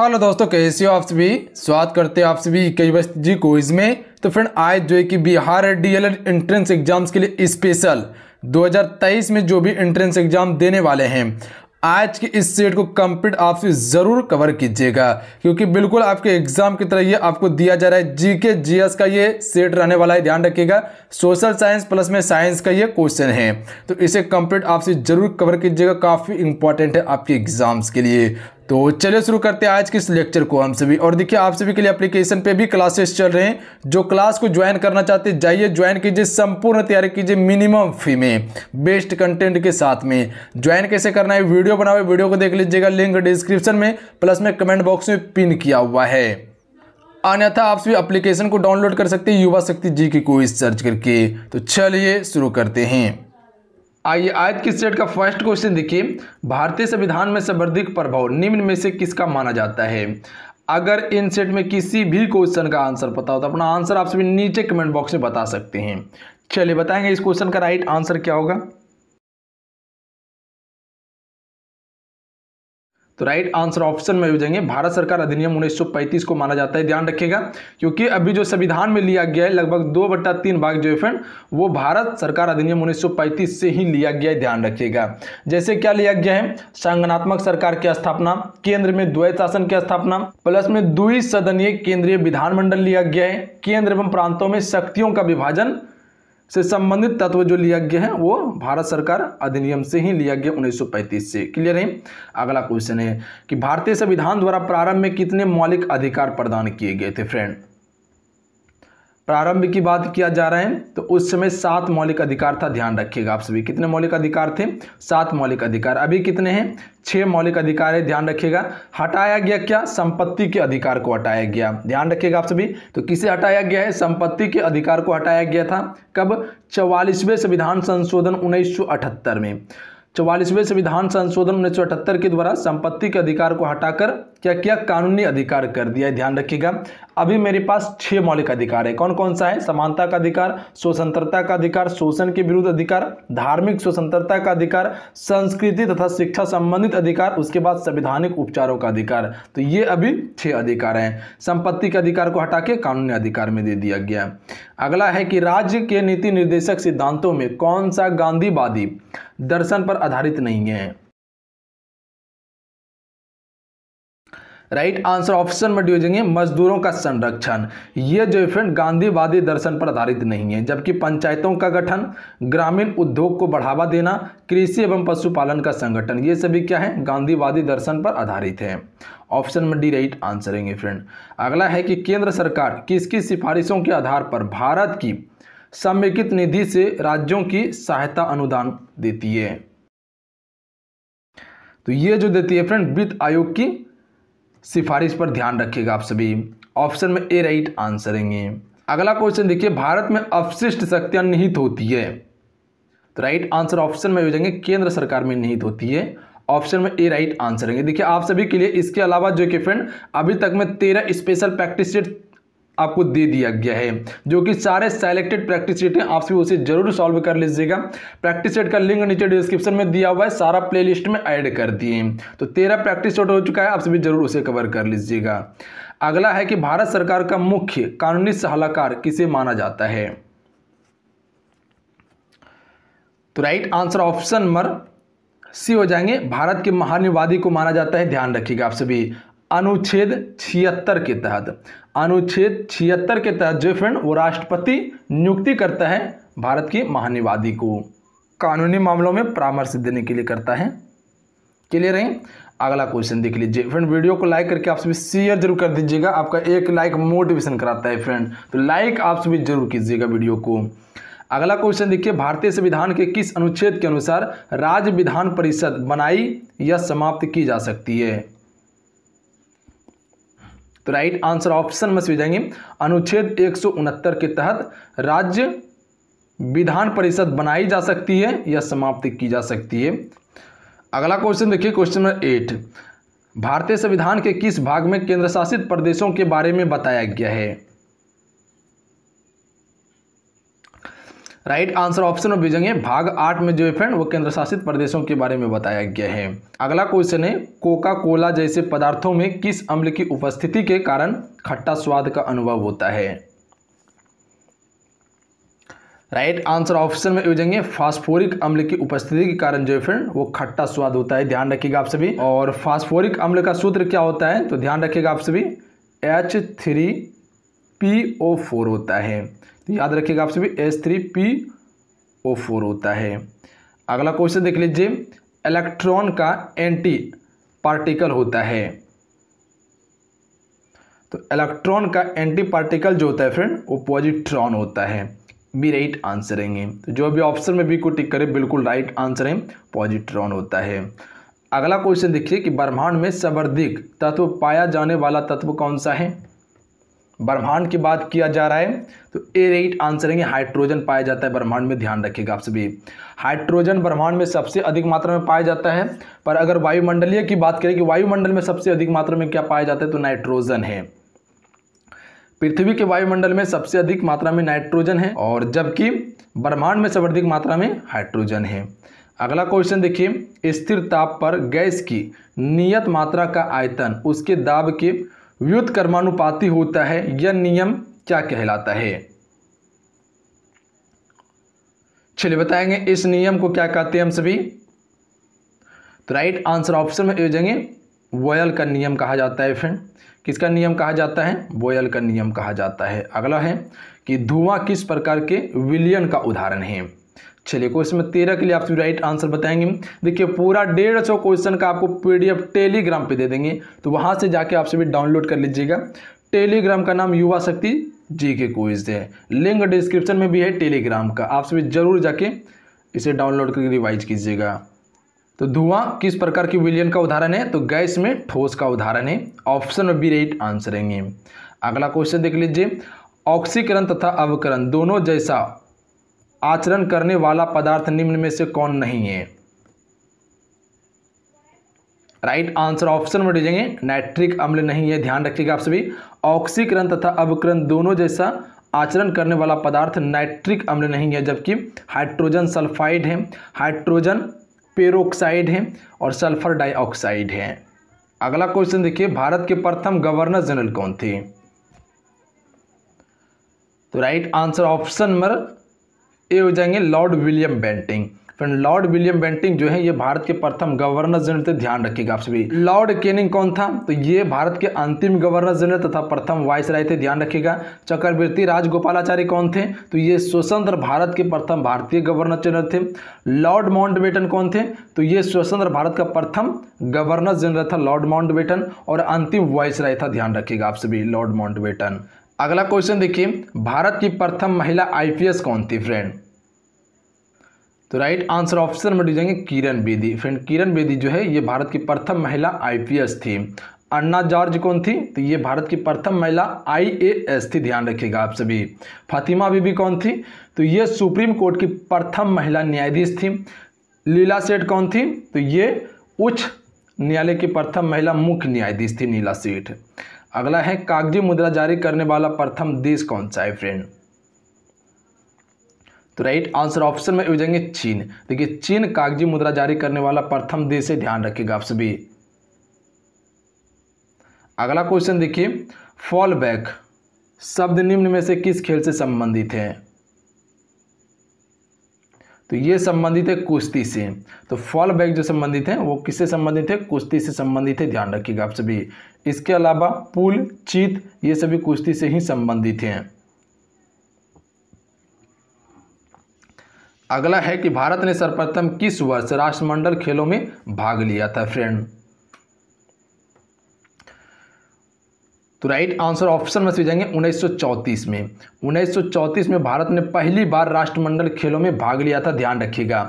hello दोस्तों कैसे हो आप सभी स्वागत करते हैं आप सभी कई बस जी को इसमें तो फ्रेंड आज जो है कि बिहार डीएलएड एंट्रेंस एग्जाम्स के लिए स्पेशल 2023 में जो भी एंट्रेंस एग्जाम देने वाले हैं आज के इस सेट को कंप्लीट आपसे ज़रूर कवर कीजिएगा क्योंकि बिल्कुल आपके एग्जाम की तरह ये आपको दिया जा रहा है जी के जी एस का ये सेट रहने वाला है ध्यान रखिएगा सोशल साइंस प्लस में साइंस का ये क्वेश्चन है तो इसे कंप्लीट आपसे ज़रूर कवर कीजिएगा काफ़ी इंपॉर्टेंट है आपके एग्जाम्स के लिए तो चलिए शुरू करते हैं आज के इस लेक्चर को हम सभी और देखिए आप सभी के लिए एप्लीकेशन पे भी क्लासेस चल रहे हैं जो क्लास को ज्वाइन करना चाहते हैं जाइए ज्वाइन कीजिए संपूर्ण तैयारी कीजिए मिनिमम फी में बेस्ट कंटेंट के साथ में ज्वाइन कैसे करना है वीडियो बनाओ वीडियो को देख लीजिएगा लिंक डिस्क्रिप्शन में प्लस में कमेंट बॉक्स में पिन किया हुआ है अन्यथा आप सभी अप्लीकेशन को डाउनलोड कर सकते हैं युवा शक्ति जी की कोई सर्च करके तो चलिए शुरू करते हैं आइए आयत की सेट का फर्स्ट क्वेश्चन देखिए भारतीय संविधान में सर्वाधिक प्रभाव निम्न में से किसका माना जाता है अगर इन सेट में किसी भी क्वेश्चन का आंसर पता हो तो अपना आंसर आप सभी नीचे कमेंट बॉक्स में बता सकते हैं चलिए बताएंगे इस क्वेश्चन का राइट आंसर क्या होगा तो राइट आंसर ऑप्शन में हो जाएंगे भारत सरकार अधिनियम 1935 को माना जाता है ध्यान रखिएगा क्योंकि अभी जो संविधान में लिया गया है लगभग दो बट्टा तीन भाग जो है फ्रेंड वो भारत सरकार अधिनियम 1935 से ही लिया गया है ध्यान रखिएगा जैसे क्या लिया गया है संगनात्मक सरकार की स्थापना केंद्र में द्वैत शासन की स्थापना प्लस में द्वि सदनीय केंद्रीय विधानमंडल लिया गया है केंद्र एवं प्रांतों में शक्तियों का विभाजन से संबंधित तत्व जो लिया गया है वो भारत सरकार अधिनियम से ही लिया गया 1935 से क्लियर है अगला क्वेश्चन है कि भारतीय संविधान द्वारा प्रारंभ में कितने मौलिक अधिकार प्रदान किए गए थे फ्रेंड प्रारंभ की बात किया जा रहा है तो उस समय सात मौलिक अधिकार था ध्यान रखिएगा आप सभी कितने मौलिक अधिकार थे सात मौलिक अधिकार अभी कितने हैं छह मौलिक अधिकार है ध्यान रखिएगा हटाया गया क्या संपत्ति के अधिकार को हटाया गया ध्यान रखिएगा आप सभी तो किसे हटाया गया है संपत्ति के अधिकार को हटाया गया था कब चवालीसवें संविधान संशोधन उन्नीस में चौवालीसवें संविधान संशोधन उन्नीस के द्वारा संपत्ति के अधिकार को हटाकर क्या क्या कानूनी अधिकार कर दिया है ध्यान रखिएगा अभी मेरे पास छह मौलिक अधिकार है कौन कौन सा है समानता का अधिकार स्वतंत्रता का अधिकार शोषण के विरुद्ध अधिकार धार्मिक स्वतंत्रता का अधिकार संस्कृति तथा शिक्षा संबंधित अधिकार उसके बाद संविधानिक उपचारों का अधिकार तो ये अभी छह अधिकार हैं संपत्ति के अधिकार को हटा के कानूनी अधिकार में दे दिया गया अगला है कि राज्य के नीति निर्देशक सिद्धांतों में कौन सा गांधीवादी दर्शन पर आधारित नहीं है राइट आंसर ऑप्शन में डिवीजन मजदूरों का संरक्षण ये जो फ्रेंड गांधीवादी दर्शन पर आधारित नहीं है जबकि पंचायतों का गठन ग्रामीण उद्योग को बढ़ावा देना कृषि एवं पशुपालन का संगठन ये सभी क्या है गांधीवादी दर्शन पर आधारित है ऑप्शन में डी राइट आंसर है फ्रेंड अगला है कि केंद्र सरकार किसकी सिफारिशों के आधार पर भारत की समेकित निधि से राज्यों की सहायता अनुदान देती है तो ये जो देती है फ्रेंड वित्त आयोग की सिफारिश पर ध्यान रखिएगा आप सभी ऑप्शन में ए राइट आंसर है अगला क्वेश्चन देखिए भारत में अपशिष्ट शक्तियां निहित होती है तो राइट आंसर ऑप्शन में हो जाएंगे केंद्र सरकार में निहित होती है ऑप्शन में ए राइट आंसर है देखिए आप सभी के लिए इसके अलावा जो कि फ्रेंड अभी तक मैं तेरह स्पेशल प्रैक्टिस सेट आपको दे दिया गया है जो कि सारे सेलेक्टेड प्रैक्टिस सेट हैं आप सभी उसे जरूर सॉल्व कर लीजिएगा प्रैक्टिस सेट का लिंक नीचे डिस्क्रिप्शन में दिया हुआ है सारा प्लेलिस्ट में ऐड कर दिए तो तेरह प्रैक्टिस सेट हो चुका है आप सभी जरूर उसे कवर कर लीजिएगा अगला है कि भारत सरकार का मुख्य कानूनी सलाहकार किसे माना जाता है तो right answer option number C हो जाएंगे भारत के महानिवादी को माना जाता है ध्यान रखिएगा आप सभी अनुच्छेद छिहत्तर के तहत अनुच्छेद छिहत्तर के तहत जो फ्रेंड वो राष्ट्रपति नियुक्ति करता है भारत की महानिवादी को कानूनी मामलों में परामर्श देने के लिए करता है क्लियर है अगला क्वेश्चन देख लीजिए फ्रेंड वीडियो को लाइक करके आप सभी शेयर जरूर कर दीजिएगा आपका एक लाइक मोटिवेशन कराता है फ्रेंड तो लाइक आप सभी जरूर कीजिएगा वीडियो को अगला क्वेश्चन देखिए भारतीय संविधान के किस अनुच्छेद के अनुसार राज्य विधान परिषद बनाई या समाप्त की जा सकती है तो राइट आंसर ऑप्शन में सी जाएंगे अनुच्छेद एक के तहत राज्य विधान परिषद बनाई जा सकती है या समाप्त की जा सकती है अगला क्वेश्चन देखिए क्वेश्चन नंबर एट भारतीय संविधान के किस भाग में केंद्र शासित प्रदेशों के बारे में बताया गया है राइट आंसर ऑप्शन में भेजेंगे भाग आठ में जो है फ्रेंड वो केंद्र शासित प्रदेशों के बारे में बताया गया है अगला क्वेश्चन है कोका कोला जैसे पदार्थों में किस अम्ल की उपस्थिति के कारण खट्टा स्वाद का अनुभव होता है राइट आंसर ऑप्शन में योजेंगे फास्फोरिक अम्ल की उपस्थिति के कारण जो है फ्रेंड वो खट्टा स्वाद होता है ध्यान रखिएगा आप सभी और फास्फोरिक अम्ल का सूत्र क्या होता है तो ध्यान रखिएगा आप सभी H three P O four होता है तो याद रखिएगा आप सभी S three P O four होता है अगला क्वेश्चन देख लीजिए इलेक्ट्रॉन का एंटी पार्टिकल होता है तो इलेक्ट्रॉन का एंटी पार्टिकल जो होता है फ्रेंड वो पॉजिट्रॉन होता है बी राइट आंसर है तो जो भी ऑप्शन में बी को टिक करें बिल्कुल राइट आंसर है पॉजिट्रॉन होता है अगला क्वेश्चन देखिए कि ब्रह्मांड में सर्वाधिक तत्व पाया जाने वाला तत्व कौन सा है ब्रह्मांड की बात किया जा रहा है तो ए रेट आंसर है हाइड्रोजन पाया जाता है ब्रह्मांड में ध्यान रखिएगा आप सभी हाइड्रोजन ब्रह्मांड में सबसे अधिक मात्रा में पाया जाता है पर अगर वायुमंडलीय की बात करें कि वायुमंडल में सबसे अधिक मात्रा में क्या पाया जाता है तो नाइट्रोजन है पृथ्वी के वायुमंडल में सबसे अधिक मात्रा में नाइट्रोजन है और जबकि ब्रह्मांड में सर्वाधिक मात्रा में हाइड्रोजन है अगला क्वेश्चन देखिए स्थिर ताप पर गैस की नियत मात्रा का आयतन उसके दाब के व्युत कर्मानुपाति होता है यह नियम क्या कहलाता है चलिए बताएंगे इस नियम को क्या कहते हैं हम सभी तो राइट आंसर ऑप्शन में योजेंगे वोयल का नियम कहा जाता है फ्रेंड किसका नियम कहा जाता है बोयल का नियम कहा जाता है अगला है कि धुआं किस प्रकार के विलियन का उदाहरण है चलिए क्वेश्चन में तेरह के लिए आप राइट आंसर बताएंगे देखिए पूरा डेढ़ सौ क्वेश्चन का आपको पीडीएफ टेलीग्राम पे दे देंगे तो वहाँ से जाके आप सभी डाउनलोड कर लीजिएगा टेलीग्राम का नाम युवा शक्ति जी के क्विज है लिंक डिस्क्रिप्शन में भी है टेलीग्राम का आप सभी जरूर जाके इसे डाउनलोड करके रिवाइज कीजिएगा तो धुआं किस प्रकार की विलियन का उदाहरण है तो गैस में ठोस का उदाहरण है ऑप्शन में बी राइट आंसर रहेंगे अगला क्वेश्चन देख लीजिए ऑक्सीकरण तथा अवकरण दोनों जैसा आचरण करने वाला पदार्थ निम्न में से कौन नहीं है राइट आंसर ऑप्शन में दीजिएंगे नाइट्रिक अम्ल नहीं है ध्यान रखिएगा आप सभी ऑक्सीकरण तथा अवकरण दोनों जैसा आचरण करने वाला पदार्थ नाइट्रिक अम्ल नहीं है जबकि हाइड्रोजन सल्फाइड है हाइड्रोजन पेरोक्साइड है और सल्फर डाइऑक्साइड है अगला क्वेश्चन देखिए भारत के प्रथम गवर्नर जनरल कौन थे तो right answer option number A हो जाएंगे lord William Bentinck friend lord William Bentinck जो है ये भारत के प्रथम गवर्नर जनरल थे ध्यान रखिएगा आप सभी लॉर्ड केनिंग कौन था तो ये भारत के अंतिम गवर्नर जनरल तथा प्रथम वाइस राय थे ध्यान रखिएगा चक्रवर्ती राजगोपालाचार्य कौन थे तो ये स्वतंत्र भारत के प्रथम भारतीय गवर्नर जनरल थे लॉर्ड माउंट कौन थे तो ये स्वतंत्र भारत का प्रथम गवर्नर जनरल था लॉर्ड माउंट और अंतिम वाइस था ध्यान रखिएगा आप सभी लॉर्ड माउंट अगला क्वेश्चन देखिए भारत की प्रथम महिला आईपीएस कौन थी फ्रेंड तो राइट आंसर ऑप्शन में दीजिएंगे किरण बेदी फ्रेंड किरण बेदी जो है ये भारत की प्रथम महिला आईपीएस थी अन्ना जॉर्ज कौन थी तो ये भारत की प्रथम महिला आईएएस थी ध्यान रखिएगा आप सभी फातिमा बीबी कौन थी तो ये सुप्रीम कोर्ट की प्रथम महिला न्यायाधीश थी लीला सेठ कौन थी तो ये उच्च न्यायालय की प्रथम महिला मुख्य न्यायाधीश थी नीला सेठ अगला है कागजी मुद्रा जारी करने वाला प्रथम देश कौन सा है फ्रेंड तो राइट आंसर ऑप्शन में उजेंगे चीन देखिए चीन कागजी मुद्रा जारी करने वाला प्रथम देश है ध्यान रखिएगा आप सभी अगला क्वेश्चन देखिए फॉल बैक शब्द निम्न में से किस खेल से संबंधित है तो ये संबंधित है कुश्ती से तो फॉल बैक जो संबंधित है वो किससे संबंधित है कुश्ती से संबंधित है ध्यान रखिएगा आप सभी इसके अलावा पुल चीत ये सभी कुश्ती से ही संबंधित हैं अगला है कि भारत ने सर्वप्रथम किस वर्ष राष्ट्रमंडल खेलों में भाग लिया था फ्रेंड तो राइट आंसर ऑप्शन में से जाएंगे 1934 में 1934 में भारत ने पहली बार राष्ट्रमंडल खेलों में भाग लिया था ध्यान रखिएगा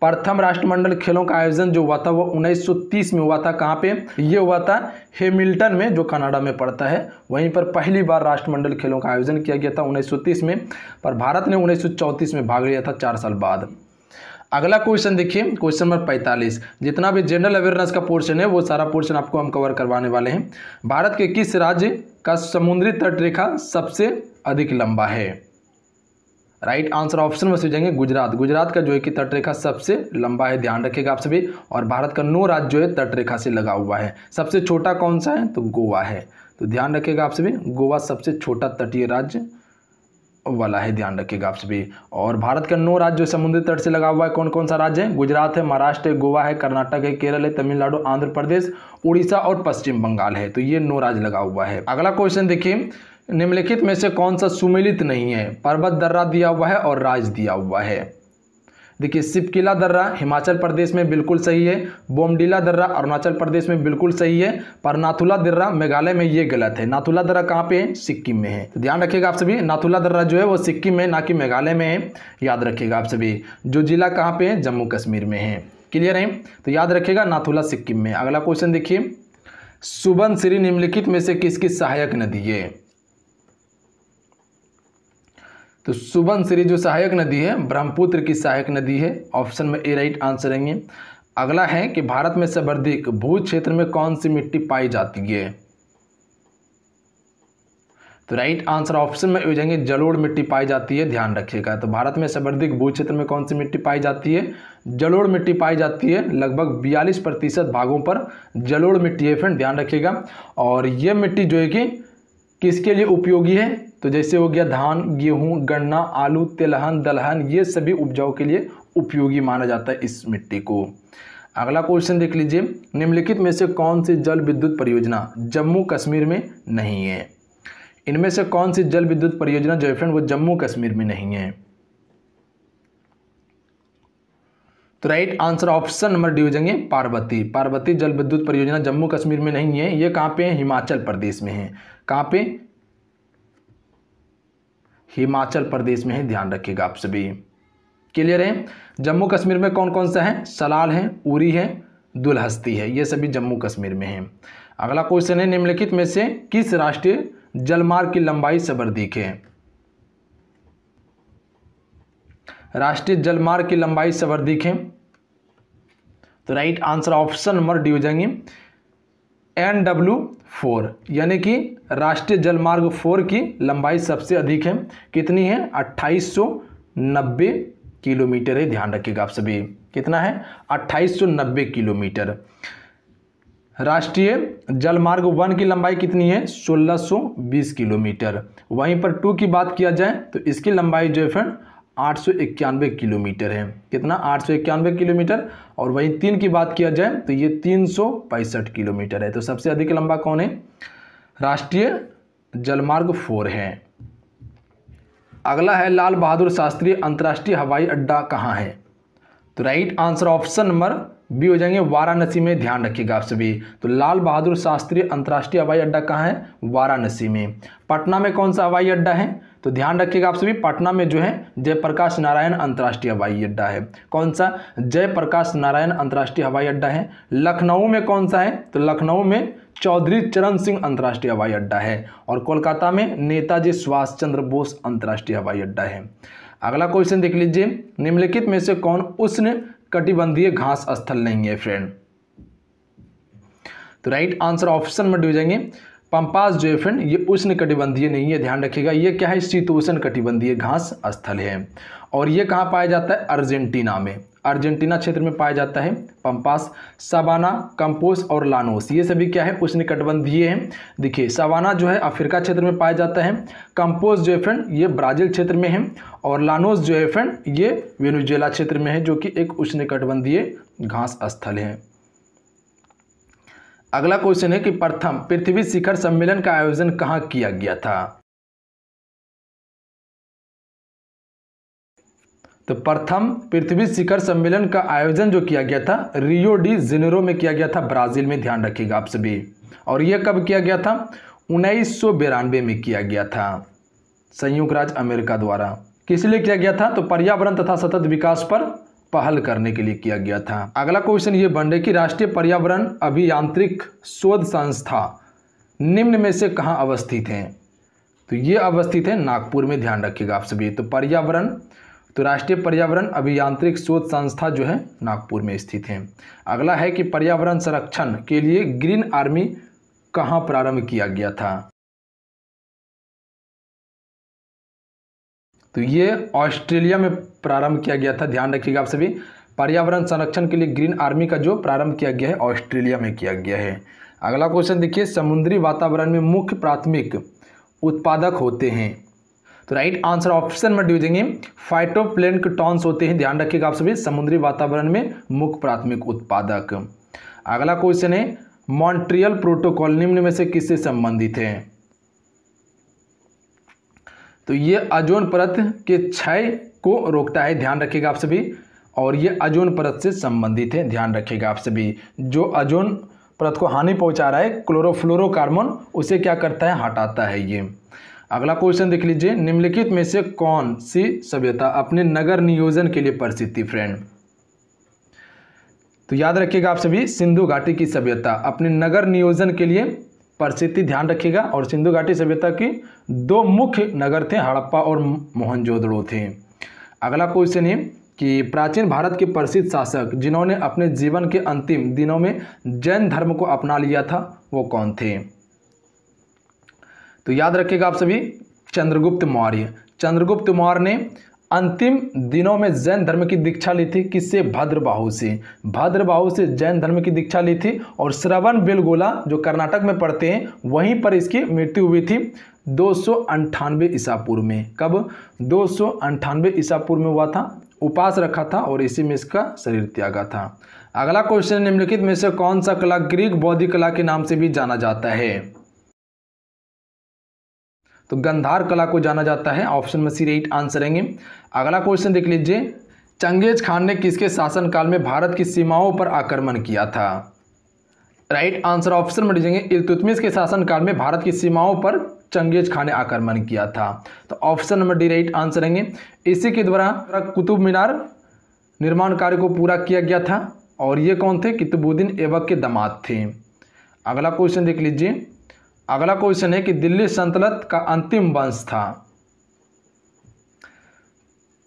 प्रथम राष्ट्रमंडल खेलों का आयोजन जो हुआ था वो 1930 में हुआ था कहाँ पे ये हुआ था हेमिल्टन में जो कनाडा में पड़ता है वहीं पर पहली बार राष्ट्रमंडल खेलों का आयोजन किया गया था 1930 में पर भारत ने 1934 में भाग लिया था चार साल बाद अगला क्वेश्चन देखिए क्वेश्चन नंबर पैंतालीस जितना भी जनरल अवेयरनेस का पोर्शन है वो सारा पोर्शन आपको हम कवर करवाने वाले हैं भारत के किस राज्य का समुद्री तट रेखा सबसे अधिक लंबा है राइट आंसर ऑप्शन में सोचेंगे गुजरात गुजरात का जो है कि तट रेखा सबसे लंबा है ध्यान रखिएगा आप सभी और भारत का नौ राज्य जो है तट रेखा से लगा हुआ है सबसे छोटा कौन सा है तो गोवा है तो ध्यान रखिएगा आप सभी गोवा सबसे छोटा तटीय राज्य वाला है ध्यान रखिएगा आप सभी और भारत के नौ राज्य समुद्री तट से लगा हुआ है कौन कौन सा राज्य है गुजरात है महाराष्ट्र है गोवा है कर्नाटक है केरल है तमिलनाडु आंध्र प्रदेश उड़ीसा और पश्चिम बंगाल है तो ये नौ राज्य लगा हुआ है अगला क्वेश्चन देखिए निम्नलिखित में से कौन सा सुमिलित नहीं है पर्वत दर्रा दिया हुआ है और राज दिया हुआ है देखिए सिपकिला दर्रा हिमाचल प्रदेश में बिल्कुल सही है बोमडीला दर्रा अरुणाचल प्रदेश में बिल्कुल सही है पर नाथुला दर्रा मेघालय में ये गलत है नाथुला दर्रा कहाँ पे है सिक्किम में है तो ध्यान रखिएगा आप सभी नाथुला दर्रा जो है वो सिक्किम में ना कि मेघालय में है याद रखिएगा आप सभी जो जिला कहाँ पर है जम्मू कश्मीर में है क्लियर है तो याद रखिएगा नाथुला सिक्किम में अगला क्वेश्चन देखिए सुबन श्री निम्नलिखित में से किसकी सहायक नदी है तो श्री जो सहायक नदी है ब्रह्मपुत्र की सहायक नदी है ऑप्शन में ए राइट आंसर रहेंगे अगला है कि भारत में सर्वाधिक भू क्षेत्र में कौन सी मिट्टी पाई जाती है तो राइट आंसर ऑप्शन में जाएंगे जलोड़ मिट्टी पाई जाती है ध्यान रखिएगा तो भारत में सर्वाधिक भू क्षेत्र में कौन सी मिट्टी पाई जाती है जलोड़ मिट्टी पाई जाती है लगभग 42 प्रतिशत भागों पर जलोड़ मिट्टी है फ्रेंड ध्यान रखिएगा और यह मिट्टी जो है कि किसके लिए उपयोगी है तो जैसे हो गया धान गेहूँ गन्ना आलू तिलहन दलहन ये सभी उपजाऊ के लिए उपयोगी माना जाता है इस मिट्टी को अगला क्वेश्चन देख लीजिए निम्नलिखित में से कौन सी जल विद्युत परियोजना जम्मू कश्मीर में नहीं है इनमें से कौन सी जल विद्युत परियोजना जो है फ्रेंड वो जम्मू कश्मीर में नहीं है तो right answer option number D हो जाएंगे पार्वती पार्वती जल विद्युत परियोजना जम्मू कश्मीर में नहीं है ये कहाँ पे है हिमाचल प्रदेश में है कहाँ पे हिमाचल प्रदेश में है ध्यान रखिएगा आप सभी क्लियर है जम्मू कश्मीर में कौन कौन सा है सलाल है उरी है दुलहस्ती है ये सभी जम्मू कश्मीर में है अगला क्वेश्चन है निम्नलिखित में से किस राष्ट्रीय जलमार्ग की लंबाई सबरदीक है राष्ट्रीय जलमार्ग की लंबाई सबरदीक है तो right answer option number D हो जाएंगे एन डब्ल्यू फोर यानी कि राष्ट्रीय जलमार्ग फोर की लंबाई सबसे अधिक है कितनी है अट्ठाईस सौ नब्बे किलोमीटर है ध्यान रखिएगा आप सभी कितना है अट्ठाईस सौ नब्बे किलोमीटर राष्ट्रीय जलमार्ग वन की लंबाई कितनी है सोलह सौ बीस किलोमीटर वहीं पर टू की बात किया जाए तो इसकी लंबाई जो है फ्रेंड आठ सौ इक्यानवे किलोमीटर है कितना आठ सौ इक्यानवे किलोमीटर और वहीं तीन की बात किया जाए तो ये तीन सौ पैंसठ किलोमीटर है तो सबसे अधिक लंबा कौन है राष्ट्रीय जलमार्ग फोर है अगला है लाल बहादुर शास्त्री अंतर्राष्ट्रीय हवाई अड्डा कहाँ है तो right answer option number B हो जाएंगे वाराणसी में ध्यान रखिएगा आप सभी तो लाल बहादुर शास्त्री अंतर्राष्ट्रीय हवाई अड्डा कहाँ है वाराणसी में पटना में कौन सा हवाई अड्डा है तो ध्यान रखिएगा आप सभी पटना में जो है जयप्रकाश नारायण अंतर्राष्ट्रीय हवाई अड्डा है कौन सा जयप्रकाश नारायण अंतर्राष्ट्रीय हवाई अड्डा है लखनऊ में कौन सा है तो लखनऊ में चौधरी चरण सिंह अंतर्राष्ट्रीय हवाई अड्डा है और कोलकाता में नेताजी सुभाष चंद्र बोस अंतर्राष्ट्रीय हवाई अड्डा है अगला क्वेश्चन देख लीजिए निम्नलिखित में से कौन उष्ण कटिबंधीय घास स्थल नहीं है फ्रेंड तो राइट आंसर ऑप्शन में हो जाएंगे पंपास जो है फ्रेंड ये उष्ण कटिबंधीय नहीं है ध्यान रखिएगा ये क्या है शीतोष्ण कटिबंधीय घास स्थल है और ये कहाँ पाया जाता है अर्जेंटीना में अर्जेंटीना क्षेत्र में पाया जाता है पंपास सवाना कंपोस और लानोस ये सभी क्या है उष्णकटिबंधीय हैं देखिए सवाना जो है अफ्रीका क्षेत्र में पाया जाता है कंपोस जो है फ्रेंड ये ब्राज़ील क्षेत्र में है और लानोस जो है फ्रेंड ये वेनुजेला क्षेत्र में है जो कि एक उष्णकटिबंधीय घास स्थल है अगला क्वेश्चन है कि प्रथम पृथ्वी शिखर सम्मेलन का आयोजन कहाँ किया गया था तो प्रथम पृथ्वी शिखर सम्मेलन का आयोजन जो किया गया था रियो डी जेनेरो में किया गया था ब्राज़ील में ध्यान रखिएगा आप सभी और यह कब किया गया था उन्नीस में किया गया था संयुक्त राज्य अमेरिका द्वारा किस लिए किया गया था तो पर्यावरण तथा सतत विकास पर पहल करने के लिए किया गया था अगला क्वेश्चन ये बन रहे कि राष्ट्रीय पर्यावरण अभियांत्रिक शोध संस्था निम्न में से कहाँ अवस्थित हैं तो ये अवस्थित है नागपुर में ध्यान रखिएगा आप सभी तो पर्यावरण तो राष्ट्रीय पर्यावरण अभियांत्रिक शोध संस्था जो है नागपुर में स्थित है अगला है कि पर्यावरण संरक्षण के लिए ग्रीन आर्मी कहाँ प्रारंभ किया गया था तो ये ऑस्ट्रेलिया में प्रारंभ किया गया था ध्यान रखिएगा आप सभी पर्यावरण संरक्षण के लिए ग्रीन आर्मी का जो प्रारंभ किया गया है ऑस्ट्रेलिया में किया गया है अगला क्वेश्चन देखिए समुद्री वातावरण में मुख्य प्राथमिक उत्पादक होते हैं तो right answer option number D देंगे फाइटोप्लैंकटॉन्स होते हैं ध्यान रखिएगा आप सभी समुद्री वातावरण में मुख्य प्राथमिक उत्पादक अगला क्वेश्चन है मॉन्ट्रियल प्रोटोकॉल निम्न में से किससे संबंधित है तो ये अजोन परत के क्षय को रोकता है ध्यान रखिएगा आप सभी और ये अजोन परत से संबंधित है ध्यान रखिएगा आप सभी जो अजोन परत को हानि पहुंचा रहा है क्लोरोफ्लोरोकार्बन उसे क्या करता है हटाता है ये अगला क्वेश्चन देख लीजिए निम्नलिखित में से कौन सी सभ्यता अपने नगर नियोजन के लिए प्रसिद्ध थी फ्रेंड तो याद रखिएगा आप सभी सिंधु घाटी की सभ्यता अपने नगर नियोजन के लिए प्रसिद्धि ध्यान रखिएगा और सिंधु घाटी सभ्यता की दो मुख्य नगर थे हड़प्पा और मोहनजोदड़ो थे अगला क्वेश्चन है कि प्राचीन भारत के प्रसिद्ध शासक जिन्होंने अपने जीवन के अंतिम दिनों में जैन धर्म को अपना लिया था वो कौन थे तो याद रखिएगा आप सभी चंद्रगुप्त मौर्य चंद्रगुप्त मौर्य ने अंतिम दिनों में जैन धर्म की दीक्षा ली थी किससे भद्रबाहू से भद्रबाहू से जैन धर्म की दीक्षा ली थी और श्रवण बेलगोला जो कर्नाटक में पड़ते हैं वहीं पर इसकी मृत्यु हुई थी दो ईसा पूर्व में कब दो ईसा पूर्व में हुआ था उपास रखा था और इसी में इसका शरीर त्यागा था अगला क्वेश्चन निम्नलिखित में से कौन सा कला ग्रीक बौद्धिक कला के नाम से भी जाना जाता है तो गंधार कला को जाना जाता है ऑप्शन में सी राइट आंसर रहेंगे अगला क्वेश्चन देख लीजिए चंगेज खान ने किसके शासनकाल में भारत की सीमाओं पर आक्रमण किया था राइट आंसर ऑप्शन में दीजिएंगे इलतुतमिस के शासनकाल में भारत की सीमाओं पर चंगेज खान ने आक्रमण किया था तो option number D right answer रहेंगे इसी के द्वारा कुतुब मीनार निर्माण कार्य को पूरा किया गया था और ये कौन थे कितुबुद्दीन एबक के दामाद थे अगला क्वेश्चन देख लीजिए अगला क्वेश्चन है कि दिल्ली संतलत का अंतिम वंश था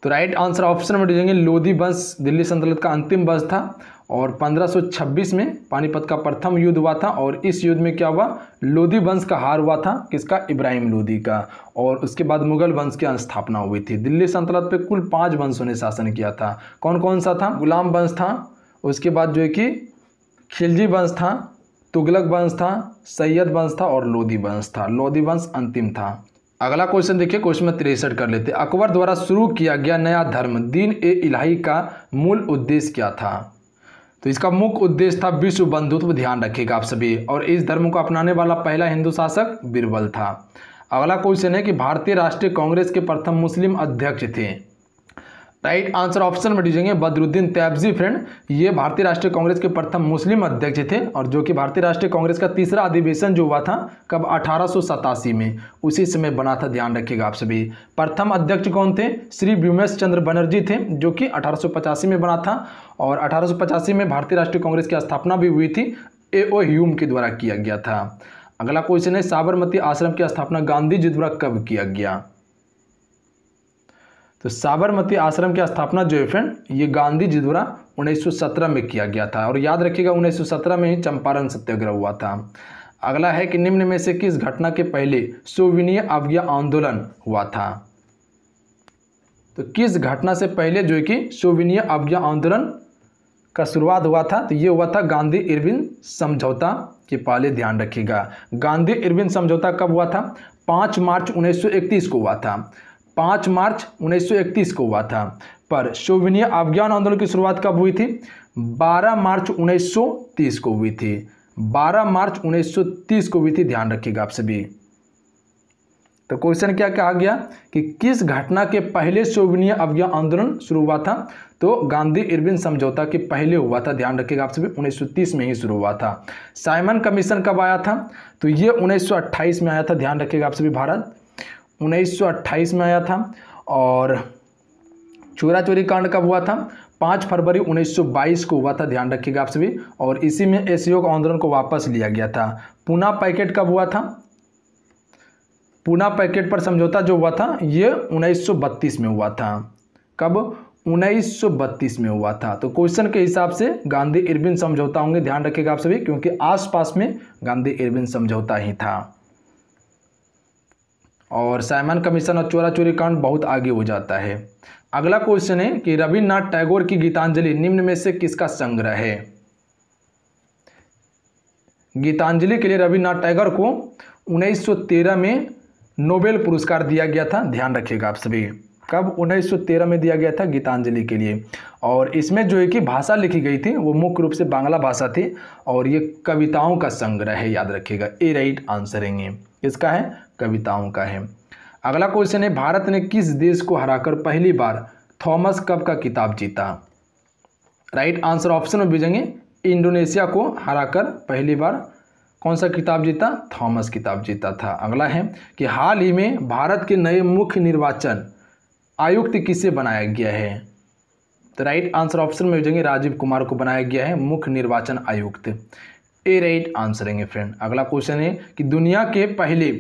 तो राइट आंसर ऑप्शन में दीजिएंगे लोधी वंश दिल्ली संतलत का अंतिम वंश था और 1526 में पानीपत का प्रथम युद्ध हुआ था और इस युद्ध में क्या हुआ लोधी वंश का हार हुआ था किसका इब्राहिम लोधी का और उसके बाद मुगल वंश की स्थापना हुई थी दिल्ली संतलत पे कुल पांच वंशों ने शासन किया था कौन कौन सा था गुलाम वंश था उसके बाद जो है कि खिलजी वंश था तुगलक वंश था सैयद वंश था और लोधी वंश था लोधी वंश अंतिम था अगला क्वेश्चन देखिए क्वेश्चन में तिरसठ कर लेते अकबर द्वारा शुरू किया गया नया धर्म दीन ए इलाही का मूल उद्देश्य क्या था तो इसका मुख्य उद्देश्य था विश्व बंधुत्व ध्यान रखिएगा आप सभी और इस धर्म को अपनाने वाला पहला हिंदू शासक बिरबल था अगला क्वेश्चन है कि भारतीय राष्ट्रीय कांग्रेस के प्रथम मुस्लिम अध्यक्ष थे राइट आंसर ऑप्शन में डीजेंगे बदरुद्दीन तैबजी फ्रेंड ये भारतीय राष्ट्रीय कांग्रेस के प्रथम मुस्लिम अध्यक्ष थे और जो कि भारतीय राष्ट्रीय कांग्रेस का तीसरा अधिवेशन जो हुआ था कब अठारह में उसी समय बना था ध्यान रखिएगा आप सभी प्रथम अध्यक्ष कौन थे श्री व्योमेश चंद्र बनर्जी थे जो कि अठारह में बना था और अठारह में भारतीय राष्ट्रीय कांग्रेस की स्थापना भी हुई थी ए ओ ह्यूम के द्वारा किया गया था अगला क्वेश्चन है साबरमती आश्रम की स्थापना गांधी जी द्वारा कब किया गया तो साबरमती आश्रम की स्थापना जो है फ्रेंड ये गांधी जी द्वारा 1917 में किया गया था और याद रखिएगा 1917 में ही चंपारण सत्याग्रह हुआ था अगला है कि निम्न में से किस घटना के पहले सोविनीय अवज्ञा आंदोलन हुआ था तो किस घटना से पहले जो है कि सोविनीय अवज्ञा आंदोलन का शुरुआत हुआ था तो ये हुआ था गांधी इरविन समझौता के पहले ध्यान रखिएगा गांधी इरविन समझौता कब हुआ था पाँच मार्च 1931 को हुआ था पाँच मार्च 1931 को हुआ था पर शोभनीय अफगान आंदोलन की शुरुआत कब हुई थी 12 मार्च 1930 को हुई थी 12 मार्च 1930 को हुई थी ध्यान रखिएगा आप सभी तो क्वेश्चन क्या कहा गया कि किस घटना के पहले शोभनीय अवज्ञा आंदोलन शुरू हुआ था तो गांधी इरविन समझौता के पहले हुआ था ध्यान रखिएगा आप सभी 1930 में ही शुरू हुआ था साइमन कमीशन कब आया था तो ये 1928 में आया था ध्यान रखिएगा आप सभी भारत 1928 में आया था और चोरा चोरी कांड कब हुआ था पाँच फरवरी 1922 को हुआ था ध्यान रखिएगा आप सभी और इसी में एसयोग आंदोलन को वापस लिया गया था पुना पैकेट कब हुआ था पुना पैकेट पर समझौता जो हुआ था ये 1932 में हुआ था कब 1932 में हुआ था तो क्वेश्चन के हिसाब से गांधी इरविन समझौता होंगे ध्यान रखिएगा आप सभी क्योंकि आसपास में गांधी इरविन समझौता ही था और साइमन कमीशन और चोरा चोरी कांड बहुत आगे हो जाता है अगला क्वेश्चन है कि रविन्द्रनाथ टैगोर की गीतांजलि निम्न में से किसका संग्रह है गीतांजलि के लिए रविन्द्रनाथ टैगोर को 1913 में नोबेल पुरस्कार दिया गया था ध्यान रखिएगा आप सभी कब 1913 में दिया गया था गीतांजलि के लिए और इसमें जो है कि भाषा लिखी गई थी वो मुख्य रूप से बांग्ला भाषा थी और ये कविताओं का संग्रह है याद रखिएगा ए राइट आंसरेंगे इसका है कविताओं का है अगला क्वेश्चन है भारत ने किस देश को हराकर पहली बार थॉमस कप का किताब जीता राइट आंसर ऑप्शन में भेजेंगे इंडोनेशिया को हराकर पहली बार कौन सा किताब जीता थॉमस किताब जीता था अगला है कि हाल ही में भारत के नए मुख्य निर्वाचन आयुक्त किसे बनाया गया है तो राइट आंसर ऑप्शन में भेजेंगे राजीव कुमार को बनाया गया है मुख्य निर्वाचन आयुक्त ए राइट आंसर है फ्रेंड अगला क्वेश्चन है कि दुनिया के पहले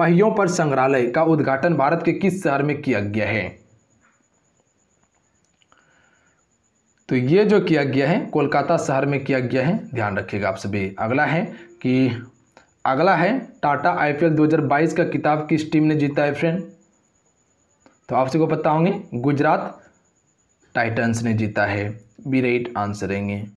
पहियों पर संग्रहालय का उद्घाटन भारत के किस शहर में किया गया है तो ये जो किया गया है कोलकाता शहर में किया गया है ध्यान रखिएगा आप सभी अगला है कि अगला है टाटा आईपीएल 2022 का किताब किस टीम ने जीता है फ्रेंड तो आप सबको पता होंगे गुजरात टाइटंस ने जीता है बी राइट आंसर रहेंगे